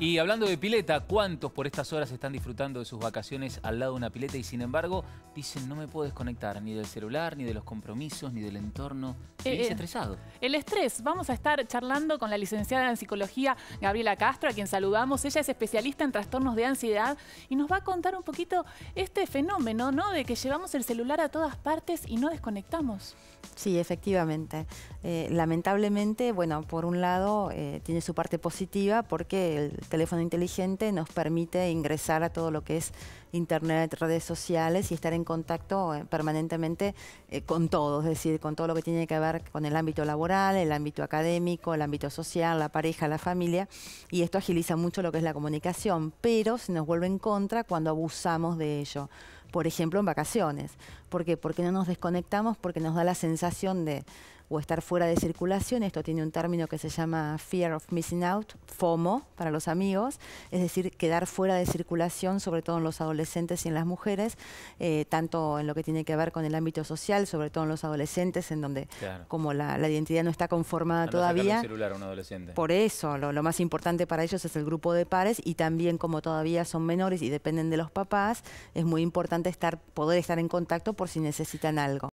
Y hablando de pileta, ¿cuántos por estas horas están disfrutando de sus vacaciones al lado de una pileta y sin embargo dicen no me puedo desconectar ni del celular, ni de los compromisos, ni del entorno? Eh, eh, estresado. El estrés. Vamos a estar charlando con la licenciada en psicología Gabriela Castro, a quien saludamos. Ella es especialista en trastornos de ansiedad y nos va a contar un poquito este fenómeno, ¿no? De que llevamos el celular a todas partes y no desconectamos. Sí, efectivamente. Eh, lamentablemente, bueno, por un lado tiene su parte positiva porque teléfono inteligente nos permite ingresar a todo lo que es internet, redes sociales y estar en contacto eh, permanentemente eh, con todos, es decir, con todo lo que tiene que ver con el ámbito laboral, el ámbito académico, el ámbito social, la pareja, la familia, y esto agiliza mucho lo que es la comunicación, pero se nos vuelve en contra cuando abusamos de ello por ejemplo, en vacaciones. ¿Por qué? Porque no nos desconectamos, porque nos da la sensación de, o estar fuera de circulación. Esto tiene un término que se llama fear of missing out, FOMO para los amigos, es decir, quedar fuera de circulación, sobre todo en los adolescentes y en las mujeres, eh, tanto en lo que tiene que ver con el ámbito social, sobre todo en los adolescentes, en donde como la, identidad no está conformada todavía. un adolescente. Por eso, lo, lo más importante para ellos es el grupo de pares y también como todavía son menores y dependen de los papás, es muy importante estar, poder estar en contacto por si necesitan algo.